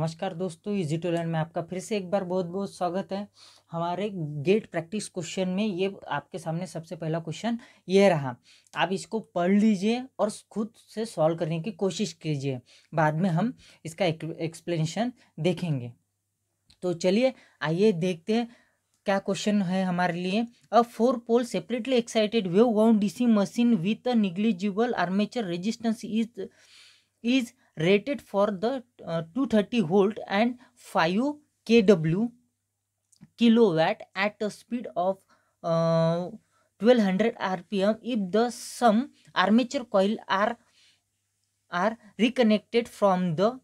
नमस्कार दोस्तों easy to learn में आपका फिर से एक बार बहुत बहुत स्वागत है हमारे गेट प्रैक्टिस क्वेश्चन में ये आपके सामने सबसे पहला क्वेश्चन ये रहा आप इसको पढ़ लीजिए और खुद से सॉल्व करने की कोशिश कीजिए बाद में हम इसका एक्सप्लेनेशन देखेंगे तो चलिए आइए देखते हैं क्या क्वेश्चन है हमारे लिए a four pole separately excited wave wound DC machine with a negligible armature resistance is is rated for the uh, 230 volt and 5 kW kilowatt at a speed of uh, 1200 rpm if the some armature coil are are reconnected from the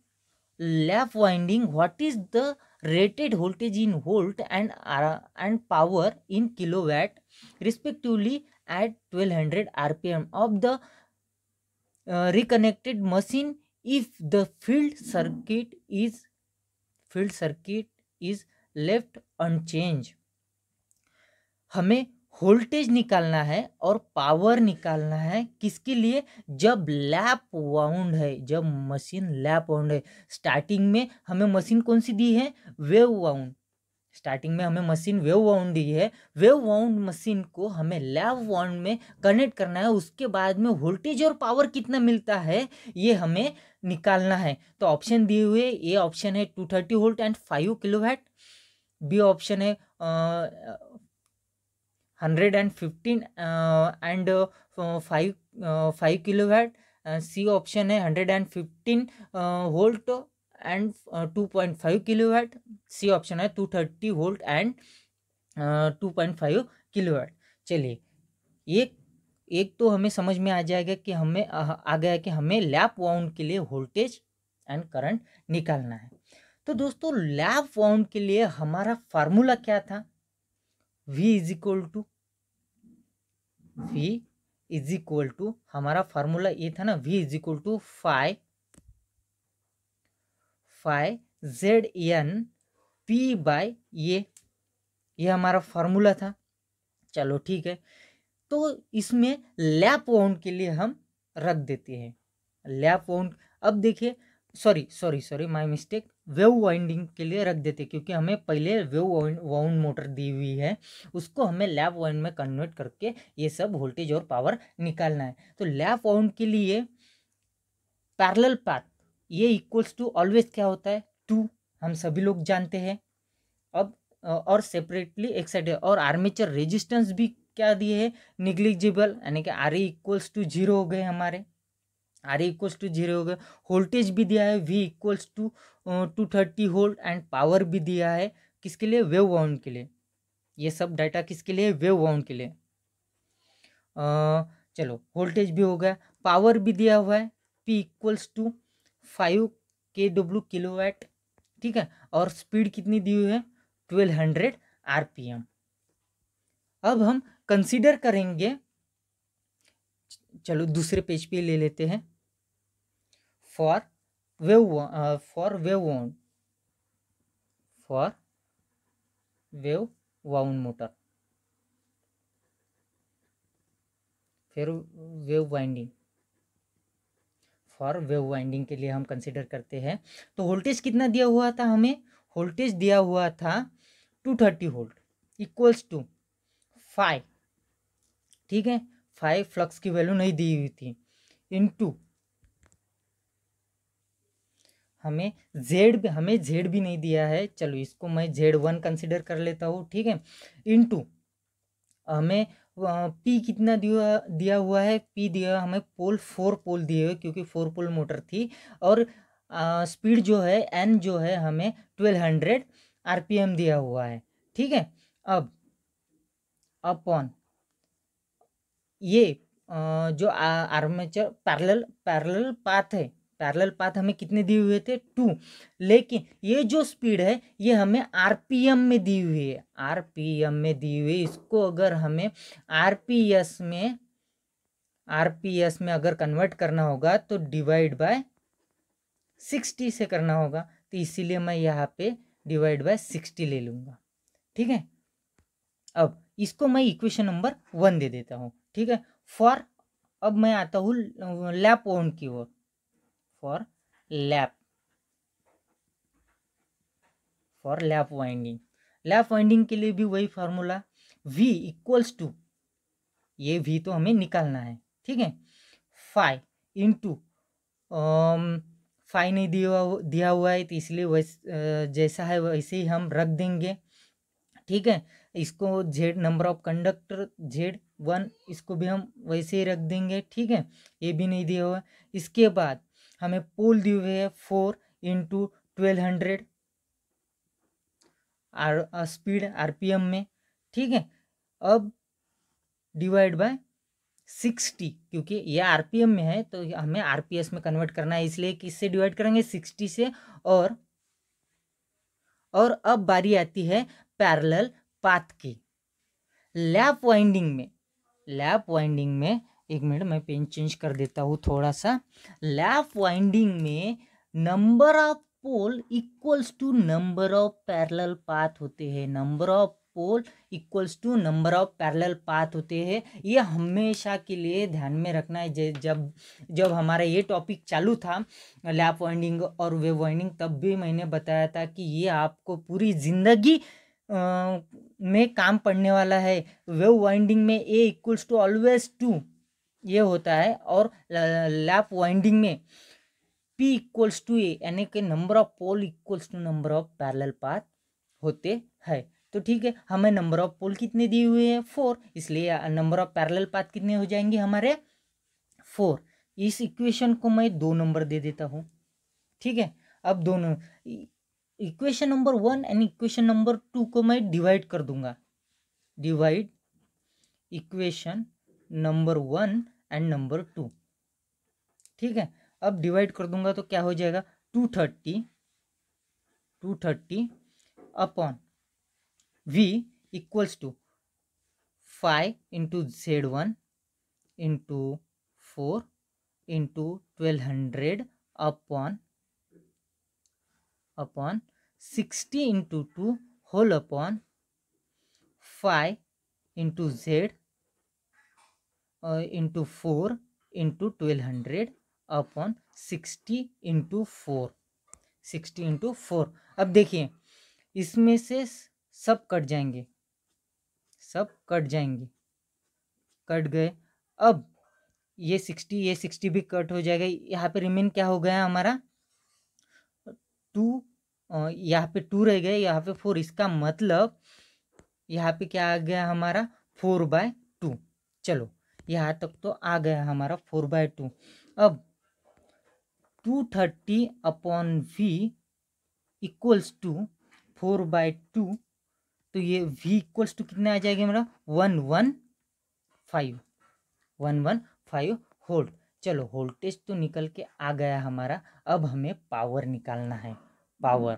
lap winding what is the rated voltage in volt and uh, and power in kilowatt respectively at 1200 rpm of the uh, reconnected machine if the field circuit is field circuit is left unchanged हमें voltage निकालना है और power निकालना है किसके लिए जब lap wound है जब मशीन लैप वाउंड है स्टार्टिंग में हमें मशीन कौन सी दी है वेव वाउंड स्टार्टिंग में हमें मशीन वेव वाउंड दी है वेव वाउंड मशीन को हमें लैब वाउंड में कनेक्ट करना है उसके बाद में वोल्टेज और पावर कितना मिलता है ये हमें निकालना है तो ऑप्शन दिए हुए ए ऑप्शन है two thirty volt and five watt B option है hundred and fifteen and five five watt C option है hundred and fifteen volt and two point five kilo watt C option है two thirty volt and two point five kilo watt चलिए ये एक तो हमें समझ में आ जाएगा कि हमें आ, आ गया कि हमें लैप वाउंड के लिए वोल्टेज एंड करंट निकालना है तो दोस्तों लैप वाउंड के लिए हमारा फार्मूला क्या था V is equal to V is equal to हमारा फार्मूला ये था ना V is equal to five five Z N P by ये ये हमारा फॉर्मूला था चलो ठीक है तो इसमें लैप वाउंड के लिए हम रख देते हैं लैप वाउंड अब देखिए sorry sorry sorry my mistake wave winding के लिए रख देते क्योंकि हमें पहले वेव वाउंड मोटर दी हुई है उसको हमें लैप वाउंड में कन्वर्ट करके ये सब वोल्टेज और पावर निकालना है तो लैप वाउंड के लिए पैरेलल पाथ ये इक्वल्स टू ऑलवेज क्या होता है टू हम सभी लोग जानते हैं अब और सेपरेटली एक्साइड और आर्मेचर रेजिस्टेंस भी क्या दिए है निग्लिजिबल यानी कि आर इक्वल्स टू जीरो हो गए हमारे आर इक्वल्स टू जीरो हो गए वोल्टेज भी दिया है V equals to two thirty volt and power भी दिया है किसके लिए वेव वाउंड के लिए ये सब डाटा किसके लिए वेव वाउंड के लिए आ, चलो वोल्टेज भी हो गया पावर भी दिया हुआ है P equals to five K W kilo watt ठीक है और स्पीड कितनी दी हुई है ट्वेल्व हंड्रेड आर अब हम कंसिडर करेंगे चलो दूसरे पेज पे ले लेते हैं for wave for wave wound for wave wound motor फिर wave winding for wave winding के लिए हम कंसिडर करते हैं तो वोल्टेज कितना दिया हुआ था हमें वोल्टेज दिया हुआ था two thirty volt equals to five ठीक है फाइव फ्लक्स की वैल्यू नहीं दी हुई थी इनटू हमें जेड हमें जेड भी नहीं दिया है चलो इसको मैं जेड वन कंसिडर कर लेता हूँ ठीक है इनटू हमें पी कितना दिया दिया हुआ है पी दिया हमें पोल फोर पोल दिए हुए क्योंकि फोर पोल मोटर थी और स्पीड जो है एन जो है हमें twelve hundred R P M दिया हुआ है ठीक है अब अपॉन ये आ, जो आर्मेचर पैरेलल पैरेलल पाथ है पैरेलल पाथ हमें कितने दिए हुए थे टू लेकिन ये जो स्पीड है ये हमें आरपीएम में दी हुई है आरपीएम में दी हुई इसको अगर हमें आरपीएस में आरपीएस में अगर कन्वर्ट करना होगा तो डिवाइड बाय सिक्सटी से करना होगा तो इसीलिए मैं यहाँ पे डिवाइड बाय सिक्सटी ले लूँगा ठीक है अब इसको मैं इक्वेशन नंबर वन दे देता हूँ ठीक है फॉर अब मैं आता हूँ लैप ओन की ओर for lap for lap winding lap winding के लिए भी वही फॉर्मूला v इक्वल्स टू ये v तो हमें निकालना है ठीक है फाइव इंटू फाइव नहीं दिया दिया हुआ है तो इसलिए वैस जैसा है वैसे ही हम रख देंगे ठीक है इसको Z number of conductor Z one इसको भी हम वैसे ही रख देंगे ठीक है ये भी नहीं दिया हुआ इसके बाद हमें पोल दी हुई है four into twelve hundred R speed RPM में ठीक है अब डिवाइड बाय सिक्सटी क्योंकि ये आरपीएम में है तो हमें आरपीएस में कन्वर्ट करना है इसलिए किससे डिवाइड करेंगे सिक्सटी से और और अब बारी आती है पैरेलल पाथ की लैप वाइंडिंग में लैप वाइंडिंग में एक मिनट मैं पेन चेंज कर देता हूँ थोड़ा सा लैप वाइंडिंग में number of pole equals to number of parallel path होते हैं number of pole equals to number of parallel path होते हैं ये हमेशा के लिए ध्यान में रखना है जब जब हमारा ये टॉपिक चालू था लैप वाइंडिंग और वेव वाइंडिंग तब भी मैंने बताया था कि ये आपको पूरी ज़िंदगी में काम पड़ने वाला है वेव वाइंडिंग में A equals to always two ये होता है और लैप वाइंडिंग में पी इक्वल्स टू ए यानी कि number of pole equals to number of parallel path होते हैं तो ठीक है हमें नंबर ऑफ पोल कितने दिए हुए हैं फोर इसलिए नंबर ऑफ पैरेलल पाथ कितने हो जाएंगे हमारे फोर इस इक्वेशन को मैं दो नंबर दे देता हूँ ठीक है अब दोनों equation number one and equation number two को मैं डिवाइड कर दूंगा divide equation number one and number two ठीक है अब डिवाइड कर दूंगा तो क्या हो जाएगा two thirty two thirty upon V equals to five into Z one into four into twelve hundred upon upon sixty into two whole upon five into Z into four into twelve hundred upon sixty into four sixty into four अब देखिए इसमें से सब cut जाएंगे सब cut जाएंगे cut गए अब ये सिक्सटी ये सिक्सटी भी कट हो जाएगा यहाँ पे रिमेन क्या हो गया हमारा टू यहाँ पे टू रह गए यहाँ पे फोर इसका मतलब यहाँ पे क्या आ गया हमारा फोर बाय टू चलो यहाँ तक तो आ गया हमारा फोर बाय टू अब two thirty upon V equals to four by two तो ये वी इक्वल्स टू कितना आ जाएगा हमारा one one five one one five volt चलो होल्टेज तो निकल के आ गया हमारा अब हमें पावर निकालना है पावर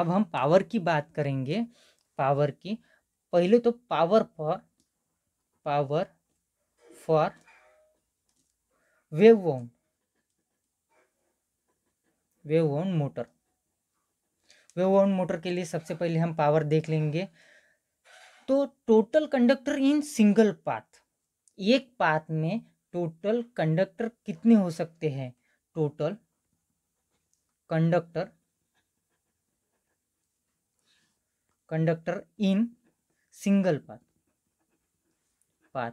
अब हम पावर की बात करेंगे पावर की पहले तो power for power for wave wound wave wound motor wave wound motor के लिए सबसे पहले हम पावर देख लेंगे तो total conductor in single path एक पाथ में टोटल कंडक्टर कितने हो सकते हैं total conductor conductor in single path path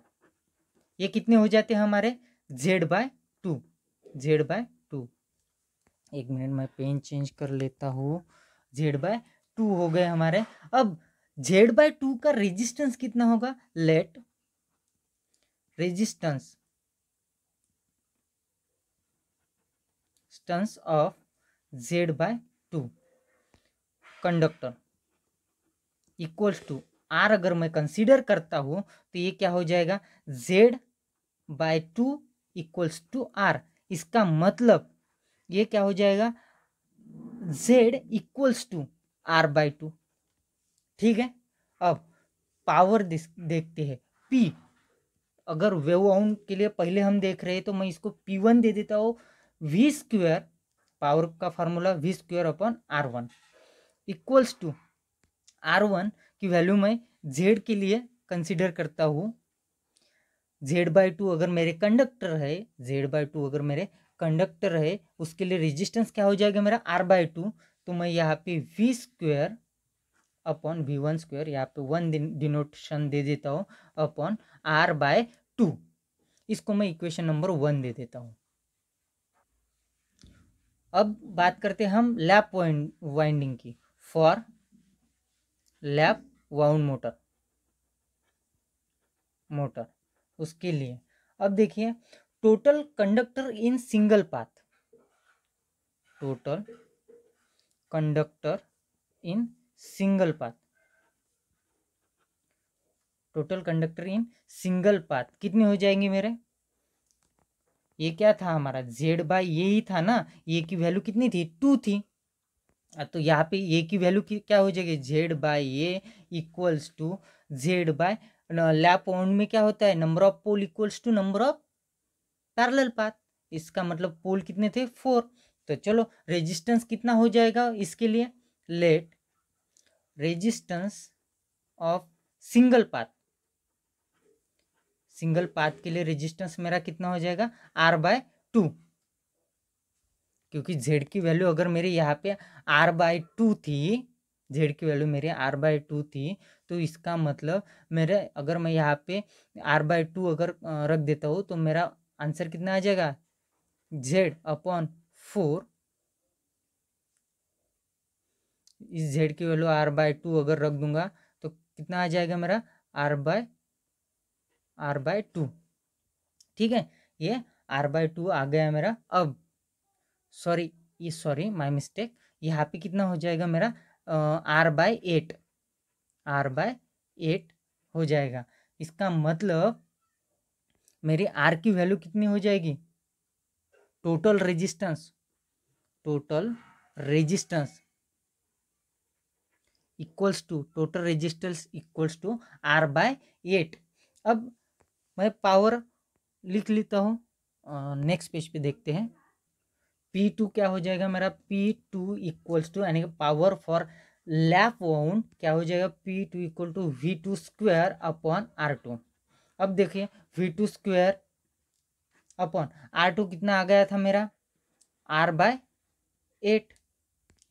ये कितने हो जाते हैं हमारे Z by two Z by two एक मिनट मैं पेन चेंज कर लेता हूँ जेड बाय टू हो गए हमारे अब जेड बाय टू का रेजिस्टेंस कितना होगा let resistance resistance of Z by two conductor equals to R अगर मैं कंसीडर करता हूँ तो ये क्या हो जाएगा Z by two equals to R इसका मतलब ये क्या हो जाएगा Z equals to R by two ठीक है अब पावर देखते हैं पी अगर वेव आउंड के लिए पहले हम देख रहे हैं तो मैं इसको पी वन दे देता हूँ वी स्क्वेयर पावर का formula V square upon R one equals to R one की वैल्यू मैं जेड के लिए कंसिडर करता हूँ जेड बाई टू अगर मेरे कंडक्टर है जेड बाई टू अगर मेरे कंडक्टर है उसके लिए रेजिस्टेंस क्या हो जाएगा मेरा आर बाई टू तो मैं यहाँ पे V square upon V one square यहाँ पे वन डिनोटेशन दे देता हूँ अपॉन आर बाय टू इसको मैं इक्वेशन नंबर वन दे देता हूँ अब बात करते हैं हम लैप वाइंडिंग की for lap wound motor motor उसके लिए अब देखिए total conductor in single path total conductor in single path total conductor in single path कितने हो जाएंगे मेरे ये क्या था हमारा जेड बाई ये ही था ना ये की वैल्यू कितनी थी टू थी तो यहाँ पे ए की वैल्यू क्या हो जाएगी Z by A equals to Z by lap wound में क्या होता है number of pole equals to number of parallel path इसका मतलब पोल कितने थे फोर तो चलो रेजिस्टेंस कितना हो जाएगा इसके लिए let resistance of single path single path के लिए रेजिस्टेंस मेरा कितना हो जाएगा आर बाय टू क्योंकि जेड की वैल्यू अगर मेरी यहाँ पे आर बाय टू थी जेड की वैल्यू मेरी आर बाय टू थी तो इसका मतलब मेरे अगर मैं यहाँ पे आर बाय टू अगर रख देता हूँ तो मेरा आंसर कितना आ जाएगा जेड अपॉन फोर इस जेड की वैल्यू आर बाय टू अगर रख दूंगा तो कितना आ जाएगा मेरा R by R by two ठीक है ये आर बाय टू आ गया मेरा अब सॉरी ये सॉरी माय मिस्टेक यहाँ पे कितना हो जाएगा मेरा R by eight R by eight हो जाएगा इसका मतलब मेरी आर की वैल्यू कितनी हो जाएगी total resistance total resistance equals to total resistance equals to R by eight अब मैं पावर लिख लेता हूँ नेक्स्ट पेज पे देखते हैं P2 टू क्या हो जाएगा मेरा पी टू इक्वल्स टू यानी पावर फॉर लैप वाउंड क्या हो जाएगा P two equal to V two square upon R two अब देखिए V two square upon R two कितना आ गया था मेरा आर बाय एट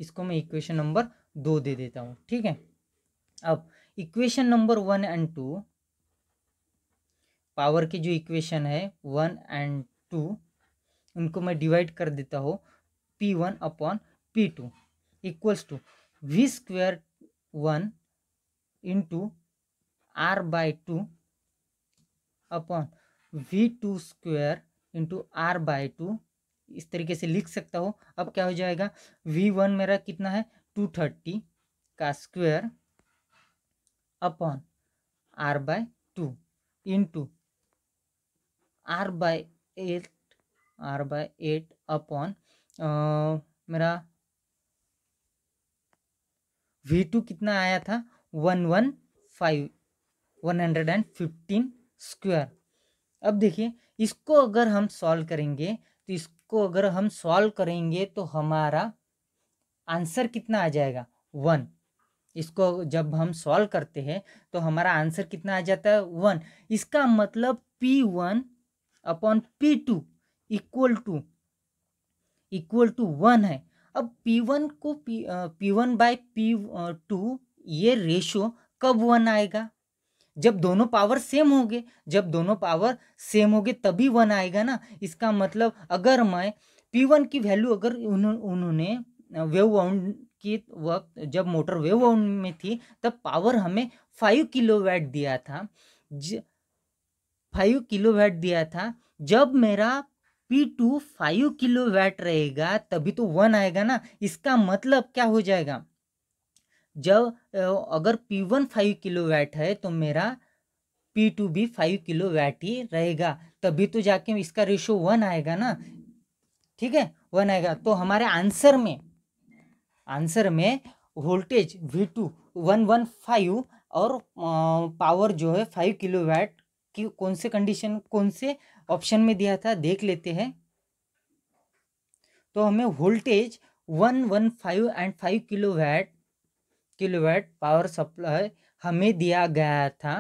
इसको मैं इक्वेशन नंबर दो दे देता हूँ ठीक है अब equation number one and two power की जो इक्वेशन है वन एंड टू उनको मैं डिवाइड कर देता हूँ P one upon P two equals to V square one into R by two upon V two square into R by two इस तरीके से लिख सकता हूँ अब क्या हो जाएगा वी वन मेरा कितना है टू थर्टी का square upon R by two into R by eight R by eight upon मेरा वी टू कितना आया था one one five one hundred and fifteen square अब देखिए इसको अगर हम सॉल्व करेंगे तो इसको अगर हम सॉल्व करेंगे तो हमारा आंसर कितना आ जाएगा वन इसको जब हम सॉल्व करते हैं तो हमारा आंसर कितना आ जाता है वन इसका मतलब P one upon P two equal to equal to one है अब पी वन को P P one by P two ये रेशो कब वन आएगा जब दोनों पावर सेम होंगे जब दोनों पावर सेम होंगे तभी वन आएगा ना इसका मतलब अगर मैं पी वन की वैल्यू अगर उन्होंने वेव वाउंड के वक्त जब मोटर वेव वाउंड में थी तब पावर हमें फाइव किलोवाट दिया था फाइव किलोवाट दिया था जब मेरा P two five kilo kilowatt रहेगा तभी तो वन आएगा ना इसका मतलब क्या हो जाएगा जब अगर P one five kilo kilowatt है तो मेरा पी टू भी फाइव किलो वैट ही रहेगा तभी तो जाके इसका रेशो वन आएगा ना ठीक है वन आएगा तो हमारे आंसर में आंसर में voltage V two one one five और पावर जो है फाइव किलो वैट की कौन से कंडीशन कौन से ऑप्शन में दिया था देख लेते हैं तो हमें voltage one one five and five kilo kilowatt kilowatt power supply हमें दिया गया था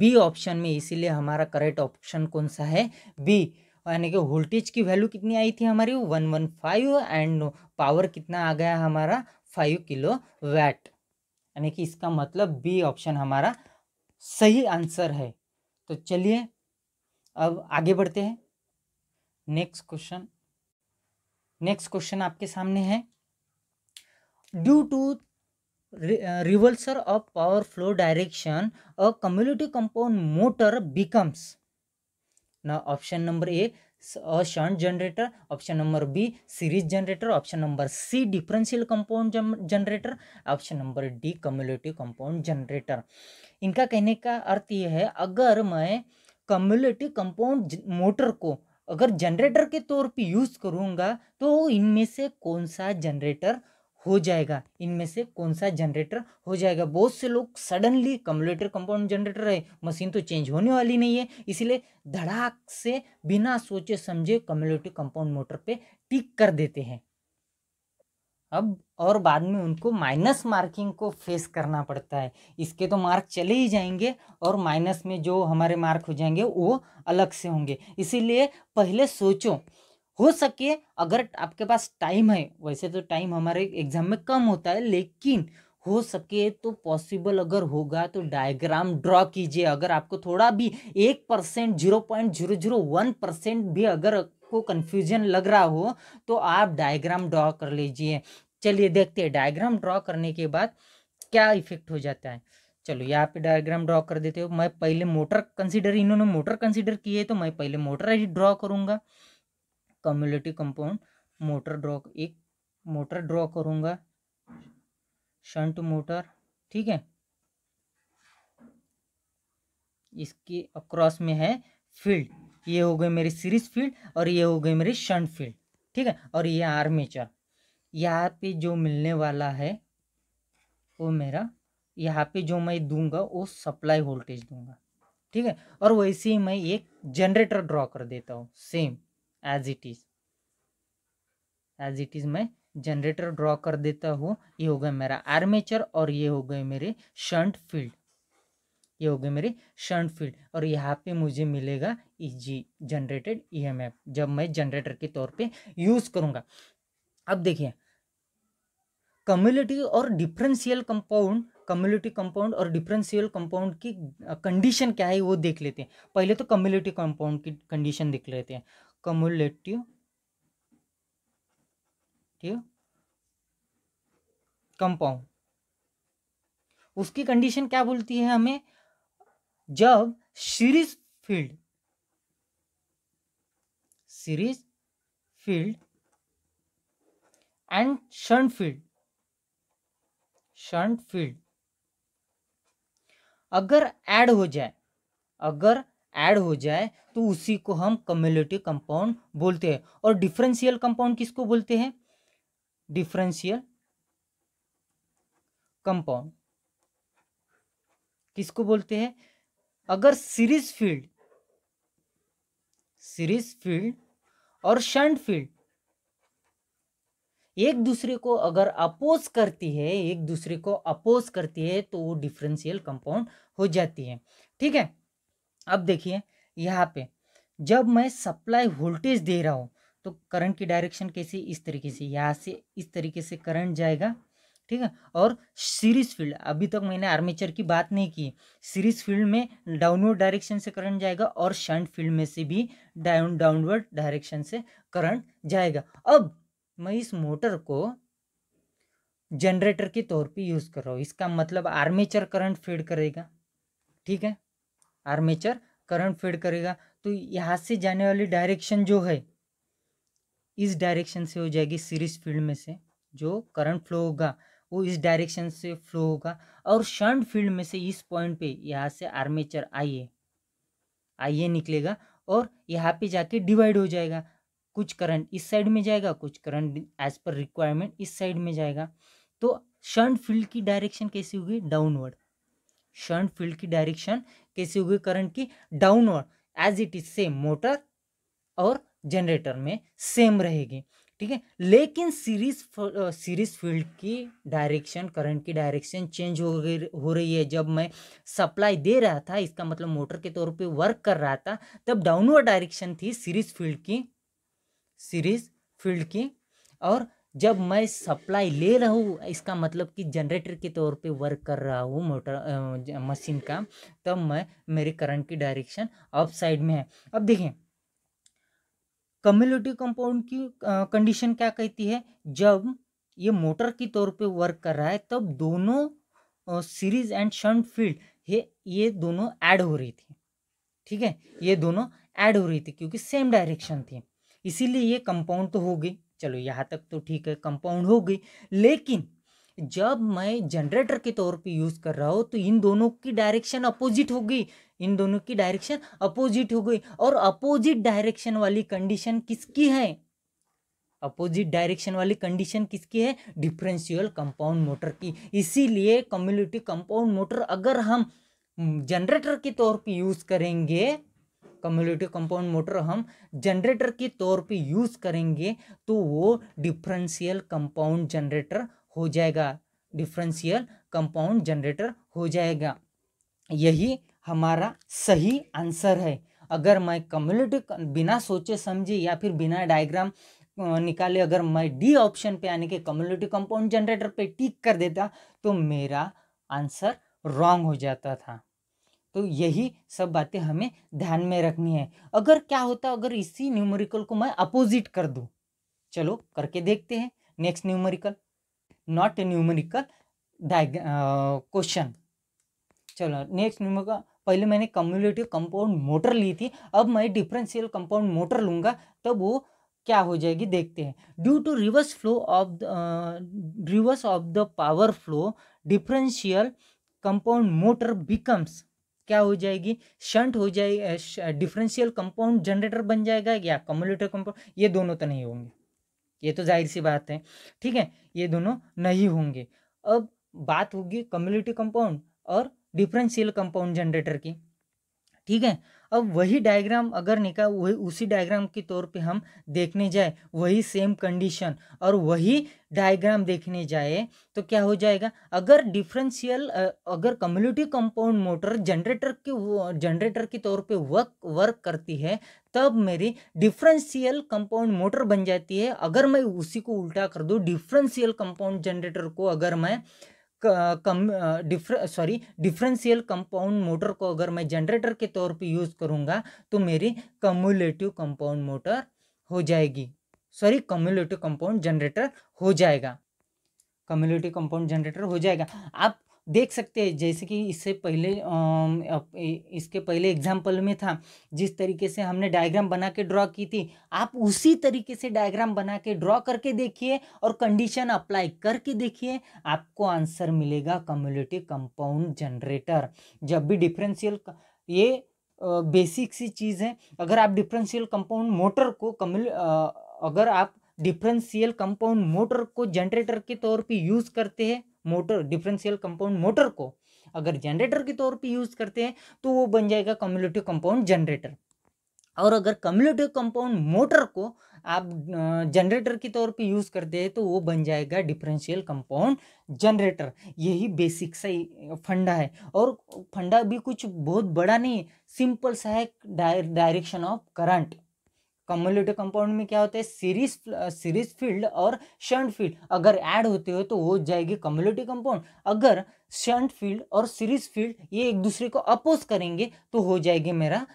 बी ऑप्शन में इसीलिए हमारा करेक्ट ऑप्शन कौन सा है बी यानी कि वोल्टेज की वैल्यू कितनी आई थी हमारी one one five and power कितना आ गया हमारा फाइव किलो वैट यानी कि इसका मतलब बी ऑप्शन हमारा सही आंसर है तो चलिए अब आगे बढ़ते हैं नेक्स्ट क्वेश्चन नेक्स्ट क्वेश्चन आपके सामने है due to reversal of power flow direction uh community compound motor becomes ना option number A uh generator option number B series generator option number C differential compound generator option number D community compound generator इनका कहने का अर्थ यह है अगर मैं cumulative compound motor को अगर जनरेटर के तौर पे यूज़ करूँगा तो इनमें से कौन सा जनरेटर हो जाएगा इनमें से कौन सा जनरेटर हो जाएगा बहुत से लोग सडनली कम्युलेटर कंपाउंड जनरेटर है मशीन तो चेंज होने वाली नहीं है इसलिए धड़ाक से बिना सोचे समझे कम्युलेटिव कंपाउंड मोटर पे टिक कर देते हैं अब और बाद में उनको माइनस मार्किंग को फेस करना पड़ता है इसके तो मार्क चले ही जाएंगे और माइनस में जो हमारे मार्क हो जाएंगे वो अलग से होंगे इसीलिए पहले सोचो हो सके अगर आपके पास टाइम है वैसे तो टाइम हमारे एग्ज़ाम में कम होता है लेकिन हो सके तो पॉसिबल अगर होगा तो डायग्राम ड्रॉ कीजिए अगर आपको थोड़ा भी एक percent zero point zero zero one percent भी अगर आपको कन्फ्यूजन लग रहा हो तो आप डायग्राम ड्रॉ कर लीजिए चलिए देखते हैं डायग्राम ड्रॉ करने के बाद क्या इफेक्ट हो जाता है चलो यहाँ पे डायग्राम ड्रॉ कर देते हो मैं पहले मोटर कंसिडर इन्होंने मोटर कंसिडर किए तो मैं पहले मोटर ही ड्रॉ करूँगा कम्युनिटी कंपाउंड मोटर ड्रॉ एक मोटर ड्रॉ करूँगा शंट मोटर ठीक है इसके अक्रॉस में है फील्ड ये हो गए मेरी सीरीज फील्ड और ये हो गए मेरी शंट फील्ड ठीक है और ये आर्मेचर यहाँ पे जो मिलने वाला है वो मेरा यहाँ पे जो मैं दूंगा वो सप्लाई वोल्टेज दूंगा ठीक है और वैसे ही मैं एक जनरेटर ड्रॉ कर देता हूँ same as it is as it is मैं जनरेटर ड्रॉ कर देता हूँ ये हो गया मेरा आर्मेचर और ये हो गए मेरे शंट फील्ड ये हो गया मेरी शंट फील्ड और यहाँ पे मुझे मिलेगा E G generated E M F जब मैं जनरेटर के तौर पे यूज़ करूँगा अब देखिए कम्युनिटी और डिफरेंशियल कंपाउंड कम्युनिटी कंपाउंड और डिफरेंशियल कंपाउंड की कंडीशन क्या है वो देख लेते हैं पहले तो कम्युनिटी कंपाउंड की कंडीशन देख लेते हैं कम्युलेटिव ठीक कंपाउंड उसकी कंडीशन क्या बोलती है हमें जब series field series field and shunt field shunt field अगर ऐड हो जाए अगर ऐड हो जाए तो उसी को हम कम्युलेटिव कंपाउंड बोलते हैं और डिफरेंशियल कंपाउंड किसको बोलते हैं डिफरेंशियल कंपाउंड किसको बोलते हैं अगर सीरीज फील्ड सीरीज फील्ड और शंट फील्ड एक दूसरे को अगर अपोज करती है एक दूसरे को अपोज करती है तो वो डिफरेंशियल कंपाउंड हो जाती है ठीक है अब देखिए यहाँ पे जब मैं सप्लाई वोल्टेज दे रहा हूँ तो करंट की डायरेक्शन कैसे इस तरीके से यहाँ से इस तरीके से करंट जाएगा ठीक है और सीरीज फील्ड अभी तक मैंने आर्मेचर की बात नहीं की सीरीज फील्ड में डाउनवर्ड डायरेक्शन से करंट जाएगा और शंट फील्ड में से भी डाउन डाउनवर्ड डायरेक्शन से करंट जाएगा अब मैं इस मोटर को जनरेटर के तौर पे यूज़ कर रहा हूँ इसका मतलब आर्मेचर करंट फीड करेगा ठीक है आर्मेचर करंट फीड करेगा तो यहाँ से जाने वाली डायरेक्शन जो है इस डायरेक्शन से हो जाएगी सीरीज फील्ड में से जो करंट फ्लो होगा वो इस डायरेक्शन से फ्लो होगा और शंट फील्ड में से इस पॉइंट पे यहाँ से आर्मेचर आइए आइए निकलेगा और यहाँ पे जाके डिवाइड हो जाएगा कुछ करंट इस साइड में जाएगा कुछ करंट एज पर रिक्वायरमेंट इस साइड में जाएगा तो शंट फील्ड की डायरेक्शन कैसी गई डाउनवर्ड शंट फील्ड की डायरेक्शन कैसी गई करंट की downward as it is same motor और जनरेटर में सेम रहेगी ठीक है लेकिन सीरीज सीरीज फील्ड की डायरेक्शन करंट की डायरेक्शन चेंज हो गई हो रही है जब मैं सप्लाई दे रहा था इसका मतलब मोटर के तौर पे वर्क कर रहा था तब डाउनवर्ड डायरेक्शन थी सीरीज फील्ड की सीरीज फील्ड की और जब मैं सप्लाई ले रहा हूँ इसका मतलब कि जनरेटर के तौर पे वर्क कर रहा हूँ मोटर मशीन का तब मैं मेरे करंट की डायरेक्शन अप साइड में है अब देखें कम्युनिटी कंपाउंड की कंडीशन क्या कहती है जब ये मोटर की तौर पे वर्क कर रहा है तब दोनों सीरीज एंड शंट फील्ड ये ये दोनों ऐड हो रही थी ठीक है ये दोनों ऐड हो रही थी क्योंकि सेम डायरेक्शन थी इसीलिए ये कंपाउंड तो हो गई चलो यहाँ तक तो ठीक है कंपाउंड हो गई लेकिन जब मैं जनरेटर के तौर पे यूज़ कर रहा हूँ तो इन दोनों की डायरेक्शन अपोजिट होगी इन दोनों की डायरेक्शन अपोजिट हो गई और अपोजिट डायरेक्शन वाली कंडीशन किसकी है अपोजिट डायरेक्शन वाली कंडीशन किसकी है डिफरेंशियल कंपाउंड मोटर की इसीलिए कम्युनिटी कंपाउंड मोटर अगर हम जनरेटर के तौर पे यूज़ करेंगे कम्युनिटी कंपाउंड मोटर हम जनरेटर के तौर पे यूज़ करेंगे तो वो डिफरेंशियल कंपाउंड जनरेटर हो जाएगा डिफरेंशियल कंपाउंड जनरेटर हो जाएगा यही हमारा सही आंसर है अगर मैं कम्युनिटी बिना सोचे समझे या फिर बिना डायग्राम निकाले अगर मैं डी ऑप्शन पे यानी कि कम्युनिटी कंपाउंड जनरेटर पे टिक कर देता तो मेरा आंसर रॉन्ग हो जाता था तो यही सब बातें हमें ध्यान में रखनी है अगर क्या होता अगर इसी न्यूमेरिकल को मैं अपोजिट कर दूँ चलो करके देखते हैं next numerical a numerical numerical question uh, चलो नेक्स्ट का पहले मैंने कम्युलेटिव कंपाउंड मोटर ली थी अब मैं डिफरेंशियल कंपाउंड मोटर लूँगा तब वो क्या हो जाएगी देखते हैं due to reverse flow of the reverse of the power flow differential compound motor becomes क्या हो जाएगी शंट हो जाएगी डिफरेंशियल कंपाउंड जनरेटर बन जाएगा या कम्युलेटर कंपाउंड ये दोनों तो नहीं होंगे ये तो जाहिर सी बात है ठीक है ये दोनों नहीं होंगे अब बात होगी कम्युनिटी कंपाउंड और डिफरेंशियल कंपाउंड जनरेटर की ठीक है अब वही डायग्राम अगर निकाल वही उसी डायग्राम के तौर पे हम देखने जाए वही सेम कंडीशन और वही डायग्राम देखने जाए तो क्या हो जाएगा अगर डिफरेंशियल अगर कम्युनिटी कंपाउंड मोटर जनरेटर के जनरेटर के तौर पे वर्क वर्क करती है तब मेरी डिफरेंशियल कंपाउंड मोटर बन जाती है अगर मैं उसी को उल्टा कर दूँ डिफरेंशियल कंपाउंड जनरेटर को अगर मैं कम differ sorry differential compound motor को अगर मैं जनरेटर के तौर पे यूज़ करूँगा तो मेरी कम्युलेटिव कंपाउंड मोटर हो जाएगी सॉरी कम्युलेटिव कंपाउंड जनरेटर हो जाएगा कम्युलेटिव कंपाउंड जनरेटर हो जाएगा आप देख सकते हैं जैसे कि इससे पहले इसके पहले एग्जाम्पल में था जिस तरीके से हमने डायग्राम बना के ड्रॉ की थी आप उसी तरीके से डायग्राम बना के ड्रॉ करके देखिए और कंडीशन अप्लाई करके देखिए आपको आंसर मिलेगा कम्युनिटी कंपाउंड जनरेटर जब भी डिफरेंशियल ये बेसिक सी चीज़ है अगर आप डिफरेंशियल कंपाउंड मोटर को कम्युल अगर आप डिफरेंशियल कंपाउंड मोटर को जनरेटर के तौर पे यूज़ करते हैं मोटर डिफरेंशियल कंपाउंड मोटर को अगर जनरेटर के तौर पे यूज़ करते हैं तो वो बन जाएगा कम्युलेटिव कंपाउंड जनरेटर और अगर कम्युलेटिव कंपाउंड मोटर को आप जनरेटर के तौर पे यूज़ करते हैं तो वो बन जाएगा डिफरेंशियल कंपाउंड जनरेटर यही बेसिक सा फंडा है और फंडा भी कुछ बहुत बड़ा नहीं सिंपल सा है direction of current cumulative compound में क्या होता है सीरीज सीरीज फील्ड और शंट फील्ड अगर ऐड होते हो तो हो जाएगी कम्युलेटिव कंपाउंड अगर शंट फील्ड और सीरीज फील्ड ये एक दूसरे को अपोज करेंगे तो हो जाएगी मेरा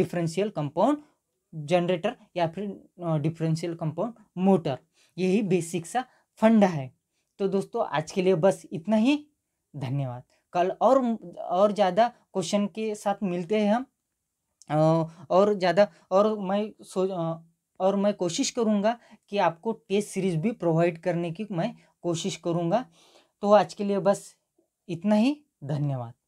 डिफरेंशियल कंपाउंड जनरेटर या फिर डिफरेंशियल कंपाउंड मोटर यही बेसिक सा फंडा है तो दोस्तों आज के लिए बस इतना ही धन्यवाद कल और और ज़्यादा क्वेश्चन के साथ मिलते हैं हम और ज़्यादा और मैं सोच और मैं कोशिश करूँगा कि आपको टेस्ट सीरीज भी प्रोवाइड करने की मैं कोशिश करूँगा तो आज के लिए बस इतना ही धन्यवाद